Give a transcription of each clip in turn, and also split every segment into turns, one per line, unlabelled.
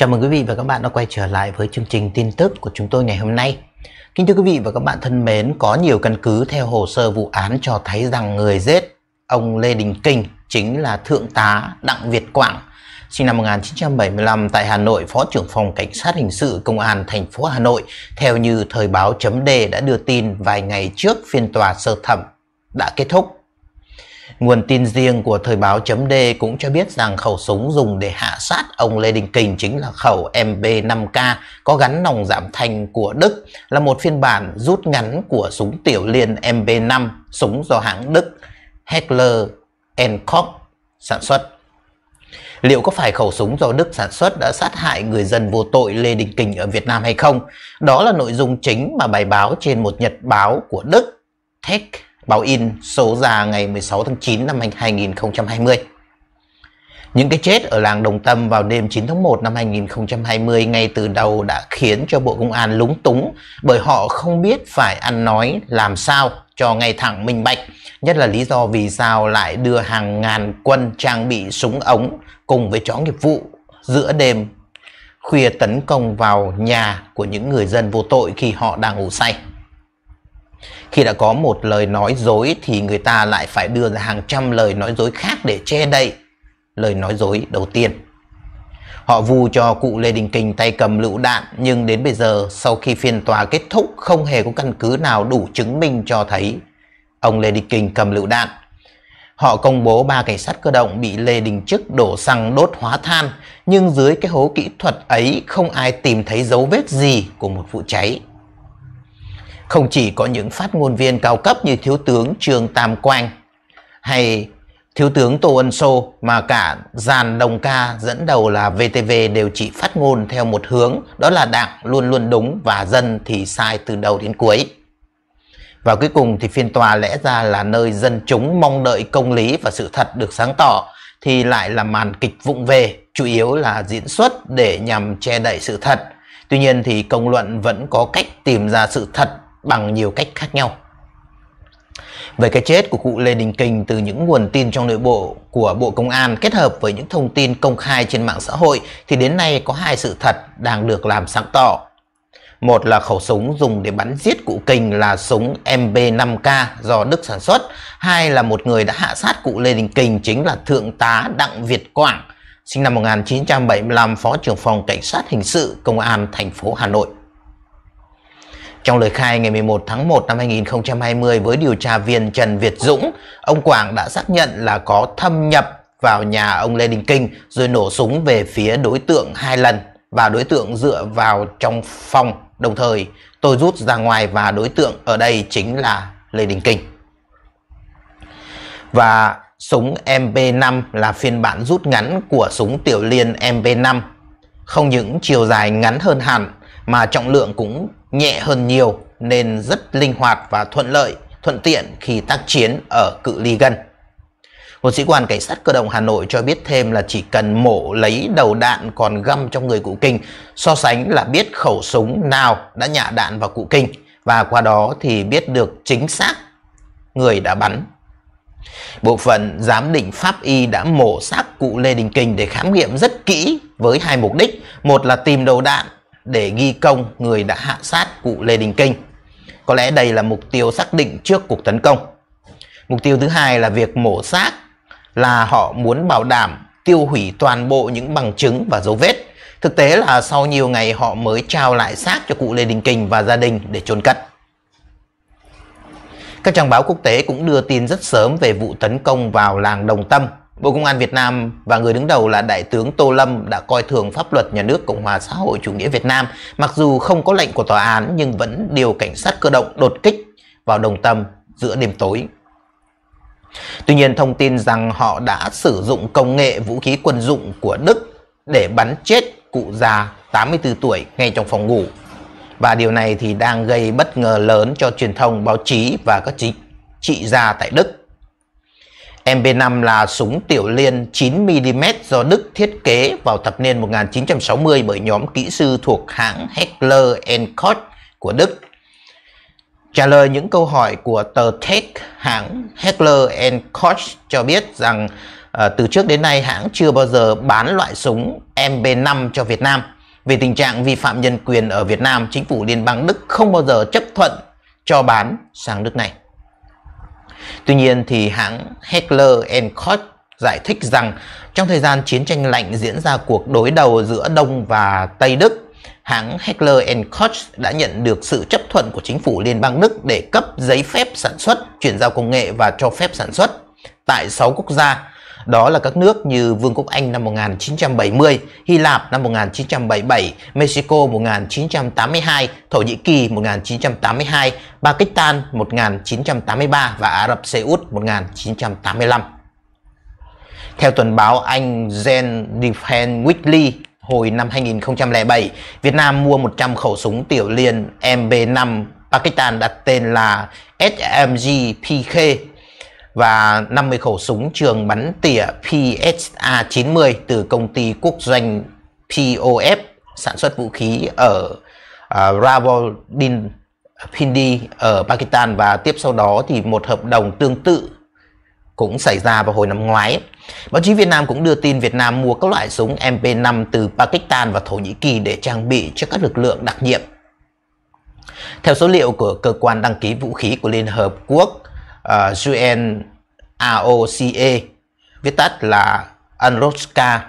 Chào mừng quý vị và các bạn đã quay trở lại với chương trình tin tức của chúng tôi ngày hôm nay. Kính thưa quý vị và các bạn thân mến, có nhiều căn cứ theo hồ sơ vụ án cho thấy rằng người giết ông Lê Đình Kình chính là Thượng tá Đặng Việt Quảng, sinh năm 1975 tại Hà Nội, Phó trưởng phòng Cảnh sát Hình sự Công an thành phố Hà Nội, theo như Thời báo chấm đề đã đưa tin vài ngày trước phiên tòa sơ thẩm đã kết thúc. Nguồn tin riêng của Thời báo chấm D cũng cho biết rằng khẩu súng dùng để hạ sát ông Lê Đình Kình chính là khẩu MB5K có gắn nòng giảm thanh của Đức là một phiên bản rút ngắn của súng tiểu liên MB5, súng do hãng Đức Heckler Koch sản xuất. Liệu có phải khẩu súng do Đức sản xuất đã sát hại người dân vô tội Lê Đình Kình ở Việt Nam hay không? Đó là nội dung chính mà bài báo trên một nhật báo của Đức Tech báo in số ra ngày 16 tháng 9 năm 2020. Những cái chết ở làng Đồng Tâm vào đêm 9 tháng 1 năm 2020 ngay từ đầu đã khiến cho Bộ Công an lúng túng bởi họ không biết phải ăn nói làm sao cho ngay thẳng minh bạch, nhất là lý do vì sao lại đưa hàng ngàn quân trang bị súng ống cùng với chó nghiệp vụ giữa đêm khuya tấn công vào nhà của những người dân vô tội khi họ đang ngủ say khi đã có một lời nói dối thì người ta lại phải đưa ra hàng trăm lời nói dối khác để che đậy lời nói dối đầu tiên. Họ vu cho cụ Lê Đình Kình tay cầm lựu đạn nhưng đến bây giờ sau khi phiên tòa kết thúc không hề có căn cứ nào đủ chứng minh cho thấy ông Lê Đình Kình cầm lựu đạn. Họ công bố ba cảnh sát cơ động bị Lê Đình Chức đổ xăng đốt hóa than nhưng dưới cái hố kỹ thuật ấy không ai tìm thấy dấu vết gì của một vụ cháy. Không chỉ có những phát ngôn viên cao cấp như Thiếu tướng Trương Tam Quang hay Thiếu tướng Tô Ân Sô mà cả dàn đồng ca dẫn đầu là VTV đều chỉ phát ngôn theo một hướng đó là đảng luôn luôn đúng và dân thì sai từ đầu đến cuối. Và cuối cùng thì phiên tòa lẽ ra là nơi dân chúng mong đợi công lý và sự thật được sáng tỏ thì lại là màn kịch vụng về, chủ yếu là diễn xuất để nhằm che đậy sự thật. Tuy nhiên thì công luận vẫn có cách tìm ra sự thật bằng nhiều cách khác nhau. Về cái chết của cụ Lê Đình Kình từ những nguồn tin trong nội bộ của Bộ Công an kết hợp với những thông tin công khai trên mạng xã hội thì đến nay có hai sự thật đang được làm sáng tỏ. Một là khẩu súng dùng để bắn giết cụ Kình là súng MB5K do Đức sản xuất. Hai là một người đã hạ sát cụ Lê Đình Kình chính là Thượng tá Đặng Việt Quảng, sinh năm 1975, Phó trưởng phòng Cảnh sát Hình sự Công an thành phố Hà Nội. Trong lời khai ngày 11 tháng 1 năm 2020 với điều tra viên Trần Việt Dũng, ông Quảng đã xác nhận là có thâm nhập vào nhà ông Lê Đình Kinh rồi nổ súng về phía đối tượng hai lần và đối tượng dựa vào trong phòng đồng thời tôi rút ra ngoài và đối tượng ở đây chính là Lê Đình Kinh. Và súng MP5 là phiên bản rút ngắn của súng tiểu liên MP5. Không những chiều dài ngắn hơn hẳn mà trọng lượng cũng nhẹ hơn nhiều nên rất linh hoạt và thuận lợi, thuận tiện khi tác chiến ở cự ly gần. Một sĩ quan cảnh sát cơ động Hà Nội cho biết thêm là chỉ cần mổ lấy đầu đạn còn găm trong người cụ kinh, so sánh là biết khẩu súng nào đã nhả đạn vào cụ kinh và qua đó thì biết được chính xác người đã bắn. Bộ phận giám định pháp y đã mổ xác cụ Lê Đình Kình để khám nghiệm rất kỹ với hai mục đích. Một là tìm đầu đạn để ghi công người đã hạ sát cụ Lê Đình Kinh. Có lẽ đây là mục tiêu xác định trước cuộc tấn công. Mục tiêu thứ hai là việc mổ xác là họ muốn bảo đảm tiêu hủy toàn bộ những bằng chứng và dấu vết. Thực tế là sau nhiều ngày họ mới trao lại xác cho cụ Lê Đình Kình và gia đình để chôn cất. Các trang báo quốc tế cũng đưa tin rất sớm về vụ tấn công vào làng Đồng Tâm Bộ Công an Việt Nam và người đứng đầu là Đại tướng Tô Lâm đã coi thường pháp luật nhà nước Cộng hòa xã hội chủ nghĩa Việt Nam, mặc dù không có lệnh của tòa án nhưng vẫn điều cảnh sát cơ động đột kích vào Đồng Tâm giữa đêm tối. Tuy nhiên, thông tin rằng họ đã sử dụng công nghệ vũ khí quân dụng của Đức để bắn chết cụ già 84 tuổi ngay trong phòng ngủ. Và điều này thì đang gây bất ngờ lớn cho truyền thông, báo chí và các chính trị gia tại Đức. MB5 là súng tiểu liên 9mm do Đức thiết kế vào thập niên 1960 bởi nhóm kỹ sư thuộc hãng Heckler Koch của Đức. Trả lời những câu hỏi của tờ Tech, hãng Heckler Koch cho biết rằng ờ, từ trước đến nay hãng chưa bao giờ bán loại súng MB5 cho Việt Nam. Về tình trạng vi phạm nhân quyền ở Việt Nam, chính phủ Liên bang Đức không bao giờ chấp thuận cho bán sang nước này. Tuy nhiên thì hãng Heckler Koch giải thích rằng trong thời gian chiến tranh lạnh diễn ra cuộc đối đầu giữa Đông và Tây Đức, hãng Heckler Koch đã nhận được sự chấp thuận của chính phủ Liên bang Đức để cấp giấy phép sản xuất, chuyển giao công nghệ và cho phép sản xuất tại 6 quốc gia đó là các nước như Vương quốc Anh năm 1970, Hy Lạp năm 1977, Mexico 1982, Thổ Nhĩ Kỳ 1982, Pakistan 1983 và Ả Rập Xê Út 1985. Theo tuần báo Anh Gen Defense Weekly, hồi năm 2007, Việt Nam mua 100 khẩu súng tiểu liên MB5 Pakistan đặt tên là SMG PK và 50 khẩu súng trường bắn tỉa PSA-90 từ công ty quốc doanh POF sản xuất vũ khí ở uh, à, Rawalpindi Pindi ở Pakistan và tiếp sau đó thì một hợp đồng tương tự cũng xảy ra vào hồi năm ngoái. Báo chí Việt Nam cũng đưa tin Việt Nam mua các loại súng MP5 từ Pakistan và Thổ Nhĩ Kỳ để trang bị cho các lực lượng đặc nhiệm. Theo số liệu của cơ quan đăng ký vũ khí của Liên Hợp Quốc, Ờ, uh, AOCA viết tắt là Unroska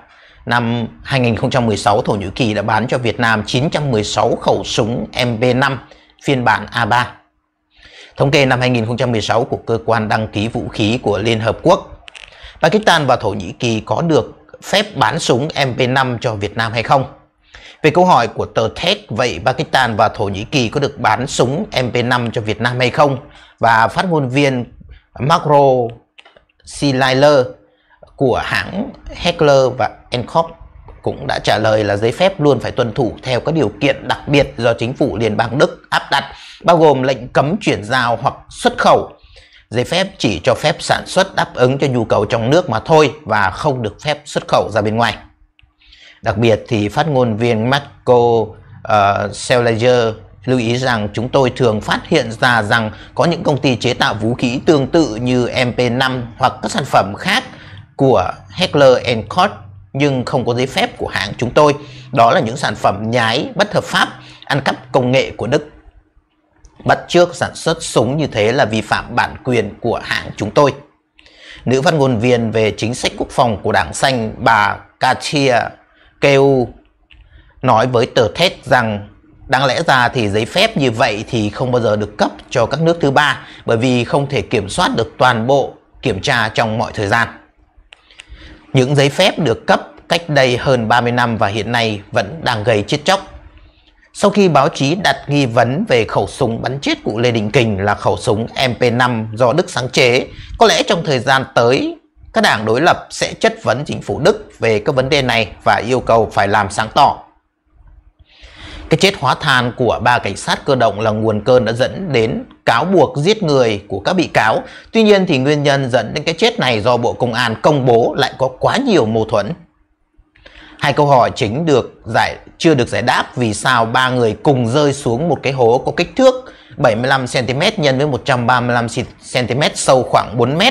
năm 2016 Thổ Nhĩ Kỳ đã bán cho Việt Nam 916 khẩu súng mp 5 phiên bản A3. Thống kê năm 2016 của cơ quan đăng ký vũ khí của Liên Hợp Quốc, Pakistan và Thổ Nhĩ Kỳ có được phép bán súng MP5 cho Việt Nam hay không? Về câu hỏi của tờ TED, vậy Pakistan và Thổ Nhĩ Kỳ có được bán súng MP5 cho Việt Nam hay không? Và phát ngôn viên Macro Silaler của hãng Heckler và Encorp cũng đã trả lời là giấy phép luôn phải tuân thủ theo các điều kiện đặc biệt do chính phủ Liên bang Đức áp đặt, bao gồm lệnh cấm chuyển giao hoặc xuất khẩu. Giấy phép chỉ cho phép sản xuất đáp ứng cho nhu cầu trong nước mà thôi và không được phép xuất khẩu ra bên ngoài. Đặc biệt thì phát ngôn viên Marco uh, lưu ý rằng chúng tôi thường phát hiện ra rằng có những công ty chế tạo vũ khí tương tự như MP5 hoặc các sản phẩm khác của Heckler Koch nhưng không có giấy phép của hãng chúng tôi. Đó là những sản phẩm nhái bất hợp pháp, ăn cắp công nghệ của Đức. Bắt trước sản xuất súng như thế là vi phạm bản quyền của hãng chúng tôi. Nữ phát ngôn viên về chính sách quốc phòng của Đảng Xanh bà Katia kêu nói với tờ thét rằng đáng lẽ ra thì giấy phép như vậy thì không bao giờ được cấp cho các nước thứ ba bởi vì không thể kiểm soát được toàn bộ kiểm tra trong mọi thời gian. Những giấy phép được cấp cách đây hơn 30 năm và hiện nay vẫn đang gây chết chóc. Sau khi báo chí đặt nghi vấn về khẩu súng bắn chết cụ Lê Đình Kình là khẩu súng MP5 do Đức sáng chế, có lẽ trong thời gian tới các đảng đối lập sẽ chất vấn chính phủ Đức về các vấn đề này và yêu cầu phải làm sáng tỏ. Cái chết hóa than của ba cảnh sát cơ động là nguồn cơn đã dẫn đến cáo buộc giết người của các bị cáo. Tuy nhiên thì nguyên nhân dẫn đến cái chết này do Bộ Công an công bố lại có quá nhiều mâu thuẫn. Hai câu hỏi chính được giải chưa được giải đáp vì sao ba người cùng rơi xuống một cái hố có kích thước 75 cm x với 135 cm sâu khoảng 4 m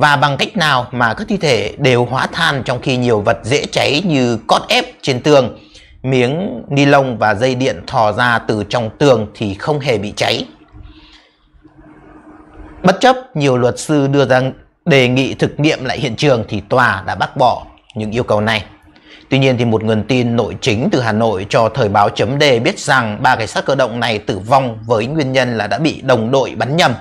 và bằng cách nào mà các thi thể đều hóa than trong khi nhiều vật dễ cháy như cót ép trên tường, miếng ni lông và dây điện thò ra từ trong tường thì không hề bị cháy. Bất chấp nhiều luật sư đưa ra đề nghị thực nghiệm lại hiện trường thì tòa đã bác bỏ những yêu cầu này. Tuy nhiên thì một nguồn tin nội chính từ Hà Nội cho thời báo chấm đề biết rằng ba cảnh sát cơ động này tử vong với nguyên nhân là đã bị đồng đội bắn nhầm.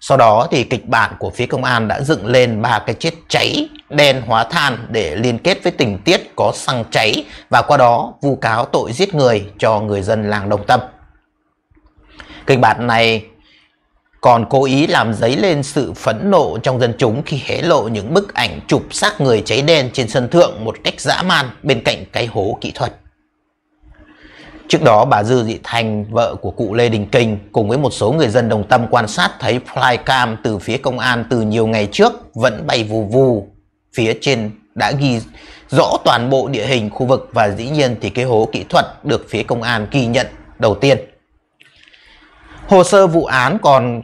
Sau đó thì kịch bản của phía công an đã dựng lên ba cái chết cháy đen hóa than để liên kết với tình tiết có xăng cháy và qua đó vu cáo tội giết người cho người dân làng Đồng Tâm. Kịch bản này còn cố ý làm dấy lên sự phẫn nộ trong dân chúng khi hé lộ những bức ảnh chụp xác người cháy đen trên sân thượng một cách dã man bên cạnh cái hố kỹ thuật. Trước đó, bà Dư dị Thành, vợ của cụ Lê Đình Kình, cùng với một số người dân đồng tâm quan sát thấy flycam từ phía công an từ nhiều ngày trước vẫn bay vù vù. Phía trên đã ghi rõ toàn bộ địa hình khu vực và dĩ nhiên thì cái hố kỹ thuật được phía công an ghi nhận đầu tiên. Hồ sơ vụ án còn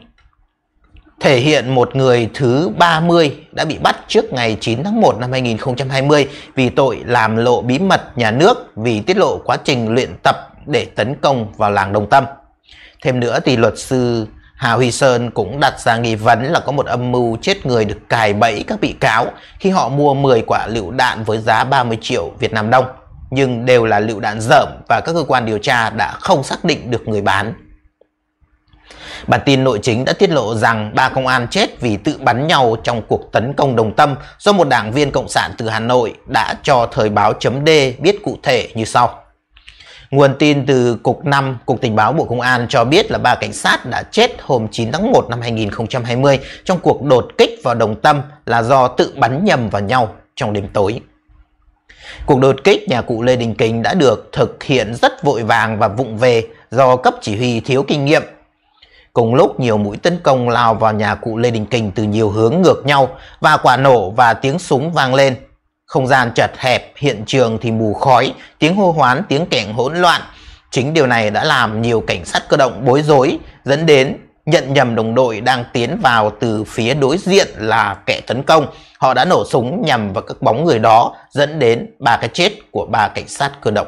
thể hiện một người thứ 30 đã bị bắt trước ngày 9 tháng 1 năm 2020 vì tội làm lộ bí mật nhà nước vì tiết lộ quá trình luyện tập để tấn công vào làng Đồng Tâm. Thêm nữa thì luật sư Hà Huy Sơn cũng đặt ra nghi vấn là có một âm mưu chết người được cài bẫy các bị cáo khi họ mua 10 quả lựu đạn với giá 30 triệu Việt Nam đồng, nhưng đều là lựu đạn dởm và các cơ quan điều tra đã không xác định được người bán. Bản tin nội chính đã tiết lộ rằng ba công an chết vì tự bắn nhau trong cuộc tấn công đồng tâm do một đảng viên Cộng sản từ Hà Nội đã cho thời báo chấm D biết cụ thể như sau. Nguồn tin từ Cục 5, Cục Tình báo Bộ Công an cho biết là ba cảnh sát đã chết hôm 9 tháng 1 năm 2020 trong cuộc đột kích vào Đồng Tâm là do tự bắn nhầm vào nhau trong đêm tối. Cuộc đột kích nhà cụ Lê Đình Kình đã được thực hiện rất vội vàng và vụng về do cấp chỉ huy thiếu kinh nghiệm. Cùng lúc nhiều mũi tấn công lao vào nhà cụ Lê Đình Kình từ nhiều hướng ngược nhau và quả nổ và tiếng súng vang lên không gian chật hẹp, hiện trường thì mù khói, tiếng hô hoán, tiếng kẻng hỗn loạn. Chính điều này đã làm nhiều cảnh sát cơ động bối rối, dẫn đến nhận nhầm đồng đội đang tiến vào từ phía đối diện là kẻ tấn công. Họ đã nổ súng nhằm vào các bóng người đó, dẫn đến ba cái chết của ba cảnh sát cơ động.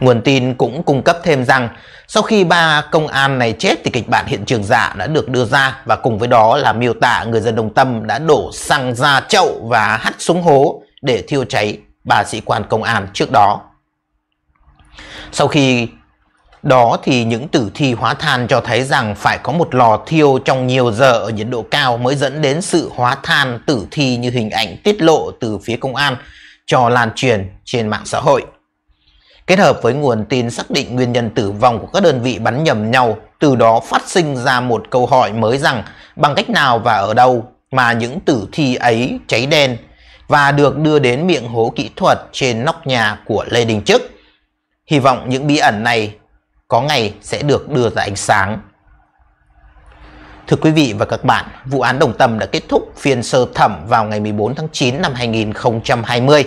Nguồn tin cũng cung cấp thêm rằng sau khi ba công an này chết thì kịch bản hiện trường giả đã được đưa ra và cùng với đó là miêu tả người dân Đồng Tâm đã đổ xăng ra chậu và hắt súng hố để thiêu cháy ba sĩ quan công an trước đó. Sau khi đó thì những tử thi hóa than cho thấy rằng phải có một lò thiêu trong nhiều giờ ở nhiệt độ cao mới dẫn đến sự hóa than tử thi như hình ảnh tiết lộ từ phía công an cho lan truyền trên mạng xã hội kết hợp với nguồn tin xác định nguyên nhân tử vong của các đơn vị bắn nhầm nhau, từ đó phát sinh ra một câu hỏi mới rằng bằng cách nào và ở đâu mà những tử thi ấy cháy đen và được đưa đến miệng hố kỹ thuật trên nóc nhà của Lê Đình Trức. Hy vọng những bí ẩn này có ngày sẽ được đưa ra ánh sáng. Thưa quý vị và các bạn, vụ án Đồng Tâm đã kết thúc phiên sơ thẩm vào ngày 14 tháng 9 năm 2020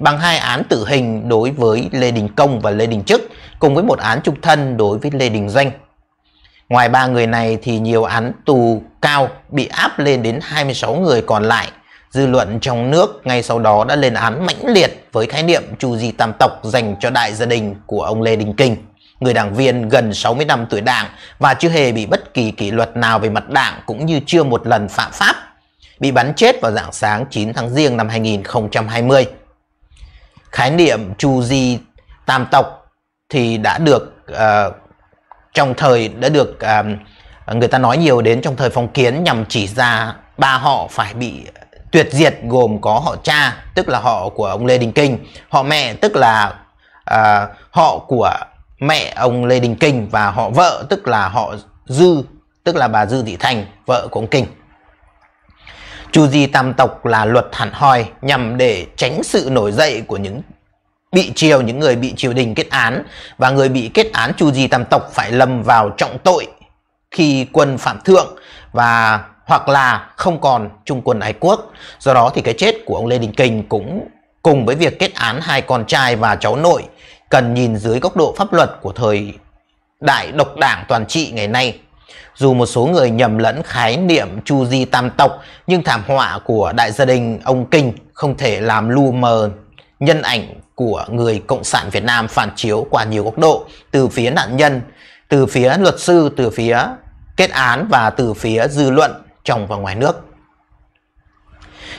bằng hai án tử hình đối với Lê Đình Công và Lê Đình Chức cùng với một án trung thân đối với Lê Đình Doanh. Ngoài ba người này thì nhiều án tù cao bị áp lên đến 26 người còn lại. Dư luận trong nước ngay sau đó đã lên án mãnh liệt với khái niệm chu di tam tộc dành cho đại gia đình của ông Lê Đình Kinh, người đảng viên gần 60 năm tuổi đảng và chưa hề bị bất kỳ kỷ luật nào về mặt đảng cũng như chưa một lần phạm pháp. Bị bắn chết vào dạng sáng 9 tháng riêng năm 2020 khái niệm chu di tam tộc thì đã được uh, trong thời đã được uh, người ta nói nhiều đến trong thời phong kiến nhằm chỉ ra ba họ phải bị tuyệt diệt gồm có họ cha tức là họ của ông Lê Đình Kinh, họ mẹ tức là uh, họ của mẹ ông Lê Đình Kinh và họ vợ tức là họ Dư tức là bà Dư Thị Thành vợ của ông Kinh. Chu di tam tộc là luật hẳn hoi nhằm để tránh sự nổi dậy của những bị triều, những người bị triều đình kết án và người bị kết án chu di tam tộc phải lầm vào trọng tội khi quân phạm thượng và hoặc là không còn trung quân ái quốc. Do đó thì cái chết của ông Lê Đình Kình cũng cùng với việc kết án hai con trai và cháu nội cần nhìn dưới góc độ pháp luật của thời đại độc đảng toàn trị ngày nay dù một số người nhầm lẫn khái niệm Chu Di Tam Tộc, nhưng thảm họa của đại gia đình ông Kinh không thể làm lu mờ nhân ảnh của người Cộng sản Việt Nam phản chiếu qua nhiều góc độ, từ phía nạn nhân, từ phía luật sư, từ phía kết án và từ phía dư luận trong và ngoài nước.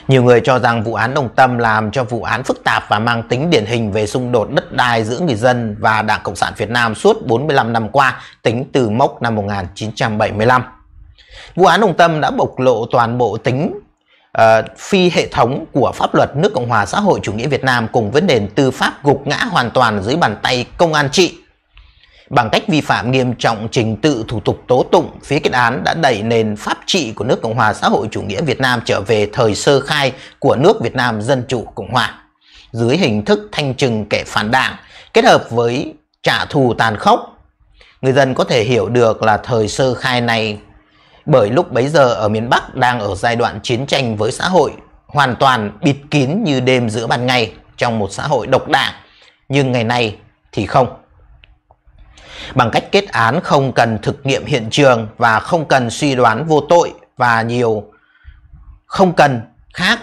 Nhiều người cho rằng vụ án Đồng Tâm làm cho vụ án phức tạp và mang tính điển hình về xung đột đất đai giữa người dân và Đảng Cộng sản Việt Nam suốt 45 năm qua, tính từ mốc năm 1975. Vụ án Đồng Tâm đã bộc lộ toàn bộ tính uh, phi hệ thống của pháp luật nước Cộng hòa xã hội chủ nghĩa Việt Nam cùng với nền tư pháp gục ngã hoàn toàn dưới bàn tay công an trị Bằng cách vi phạm nghiêm trọng trình tự thủ tục tố tụng, phía kết án đã đẩy nền pháp trị của nước Cộng hòa xã hội chủ nghĩa Việt Nam trở về thời sơ khai của nước Việt Nam Dân Chủ Cộng Hòa. Dưới hình thức thanh trừng kẻ phản đảng, kết hợp với trả thù tàn khốc, người dân có thể hiểu được là thời sơ khai này bởi lúc bấy giờ ở miền Bắc đang ở giai đoạn chiến tranh với xã hội, hoàn toàn bịt kín như đêm giữa ban ngày trong một xã hội độc đảng. Nhưng ngày nay thì không bằng cách kết án không cần thực nghiệm hiện trường và không cần suy đoán vô tội và nhiều không cần khác.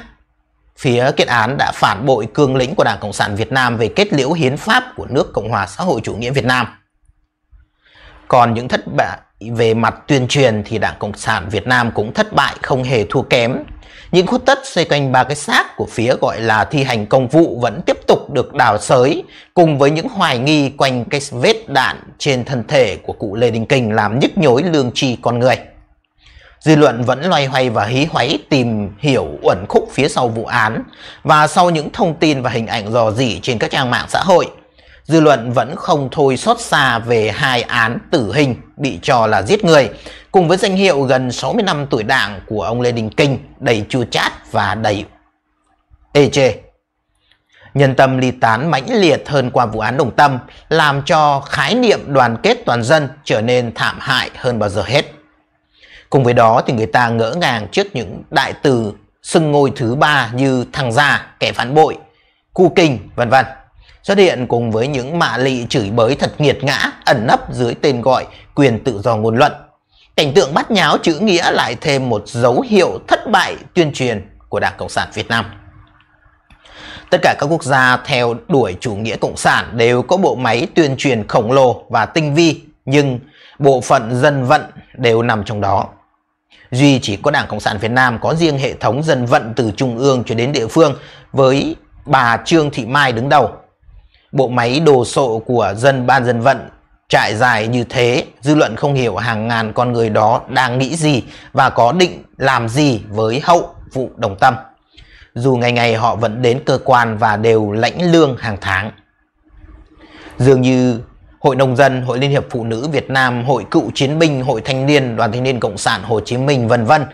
Phía kết án đã phản bội cương lĩnh của Đảng Cộng sản Việt Nam về kết liễu hiến pháp của nước Cộng hòa xã hội chủ nghĩa Việt Nam. Còn những thất bại về mặt tuyên truyền thì Đảng Cộng sản Việt Nam cũng thất bại không hề thua kém những khuất tất xoay quanh ba cái xác của phía gọi là thi hành công vụ vẫn tiếp tục được đào sới cùng với những hoài nghi quanh cái vết đạn trên thân thể của cụ Lê Đình Kình làm nhức nhối lương tri con người. Dư luận vẫn loay hoay và hí hoáy tìm hiểu uẩn khúc phía sau vụ án và sau những thông tin và hình ảnh dò dỉ trên các trang mạng xã hội – dư luận vẫn không thôi xót xa về hai án tử hình bị cho là giết người, cùng với danh hiệu gần 60 năm tuổi đảng của ông Lê Đình Kinh đầy chua chát và đầy ê chê. Nhân tâm ly tán mãnh liệt hơn qua vụ án Đồng Tâm, làm cho khái niệm đoàn kết toàn dân trở nên thảm hại hơn bao giờ hết. Cùng với đó thì người ta ngỡ ngàng trước những đại từ xưng ngôi thứ ba như thằng già, kẻ phản bội, cu kinh, vân vân xuất hiện cùng với những mạ lị chửi bới thật nghiệt ngã ẩn nấp dưới tên gọi quyền tự do ngôn luận. Cảnh tượng bắt nháo chữ nghĩa lại thêm một dấu hiệu thất bại tuyên truyền của Đảng Cộng sản Việt Nam. Tất cả các quốc gia theo đuổi chủ nghĩa cộng sản đều có bộ máy tuyên truyền khổng lồ và tinh vi, nhưng bộ phận dân vận đều nằm trong đó. Duy chỉ có Đảng Cộng sản Việt Nam có riêng hệ thống dân vận từ trung ương cho đến địa phương với bà Trương Thị Mai đứng đầu bộ máy đồ sộ của dân ban dân vận trải dài như thế, dư luận không hiểu hàng ngàn con người đó đang nghĩ gì và có định làm gì với hậu vụ đồng tâm. Dù ngày ngày họ vẫn đến cơ quan và đều lãnh lương hàng tháng. Dường như Hội Nông dân, Hội Liên hiệp Phụ nữ Việt Nam, Hội Cựu Chiến binh, Hội Thanh niên, Đoàn Thanh niên Cộng sản Hồ Chí Minh vân vân.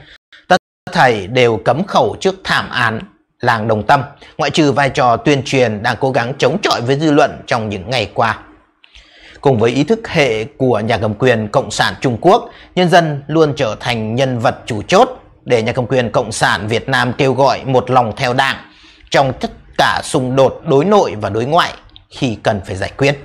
Tất thảy đều cấm khẩu trước thảm án làng Đồng Tâm, ngoại trừ vai trò tuyên truyền đang cố gắng chống chọi với dư luận trong những ngày qua. Cùng với ý thức hệ của nhà cầm quyền Cộng sản Trung Quốc, nhân dân luôn trở thành nhân vật chủ chốt để nhà cầm quyền Cộng sản Việt Nam kêu gọi một lòng theo đảng trong tất cả xung đột đối nội và đối ngoại khi cần phải giải quyết.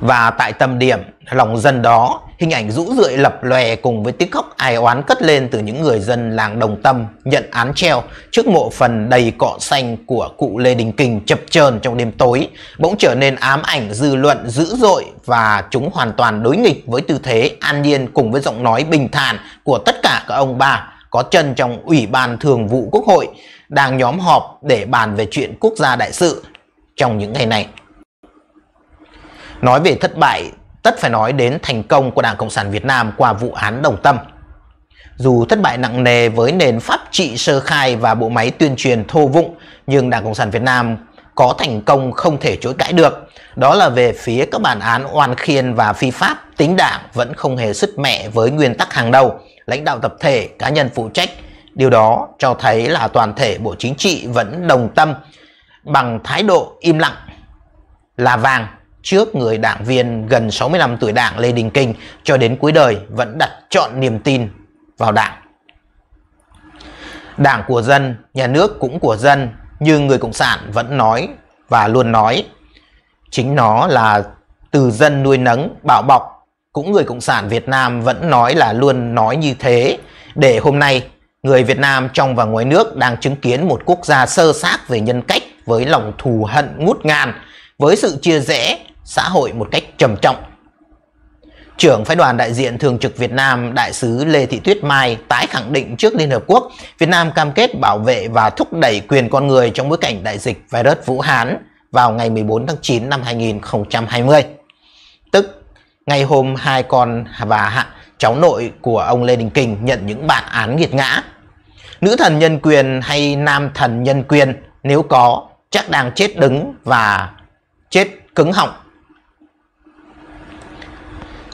Và tại tâm điểm lòng dân đó Hình ảnh rũ rượi lập lòe cùng với tiếng khóc ai oán cất lên từ những người dân làng Đồng Tâm nhận án treo trước mộ phần đầy cọ xanh của cụ Lê Đình Kình chập chờn trong đêm tối, bỗng trở nên ám ảnh dư luận dữ dội và chúng hoàn toàn đối nghịch với tư thế an nhiên cùng với giọng nói bình thản của tất cả các ông bà có chân trong Ủy ban Thường vụ Quốc hội đang nhóm họp để bàn về chuyện quốc gia đại sự trong những ngày này. Nói về thất bại, tất phải nói đến thành công của Đảng Cộng sản Việt Nam qua vụ án Đồng Tâm. Dù thất bại nặng nề với nền pháp trị sơ khai và bộ máy tuyên truyền thô vụng, nhưng Đảng Cộng sản Việt Nam có thành công không thể chối cãi được. Đó là về phía các bản án oan khiên và phi pháp, tính đảng vẫn không hề sứt mẹ với nguyên tắc hàng đầu, lãnh đạo tập thể, cá nhân phụ trách. Điều đó cho thấy là toàn thể Bộ Chính trị vẫn đồng tâm bằng thái độ im lặng là vàng trước người đảng viên gần 60 năm tuổi đảng Lê Đình Kinh cho đến cuối đời vẫn đặt chọn niềm tin vào đảng. Đảng của dân, nhà nước cũng của dân, nhưng người Cộng sản vẫn nói và luôn nói. Chính nó là từ dân nuôi nấng, bảo bọc, cũng người Cộng sản Việt Nam vẫn nói là luôn nói như thế để hôm nay người Việt Nam trong và ngoài nước đang chứng kiến một quốc gia sơ xác về nhân cách với lòng thù hận ngút ngàn, với sự chia rẽ xã hội một cách trầm trọng. Trưởng phái đoàn đại diện thường trực Việt Nam, đại sứ Lê Thị Tuyết Mai tái khẳng định trước Liên Hợp Quốc, Việt Nam cam kết bảo vệ và thúc đẩy quyền con người trong bối cảnh đại dịch virus Vũ Hán vào ngày 14 tháng 9 năm 2020. Tức, ngày hôm hai con và hạ cháu nội của ông Lê Đình Kình nhận những bản án nghiệt ngã. Nữ thần nhân quyền hay nam thần nhân quyền nếu có chắc đang chết đứng và chết cứng họng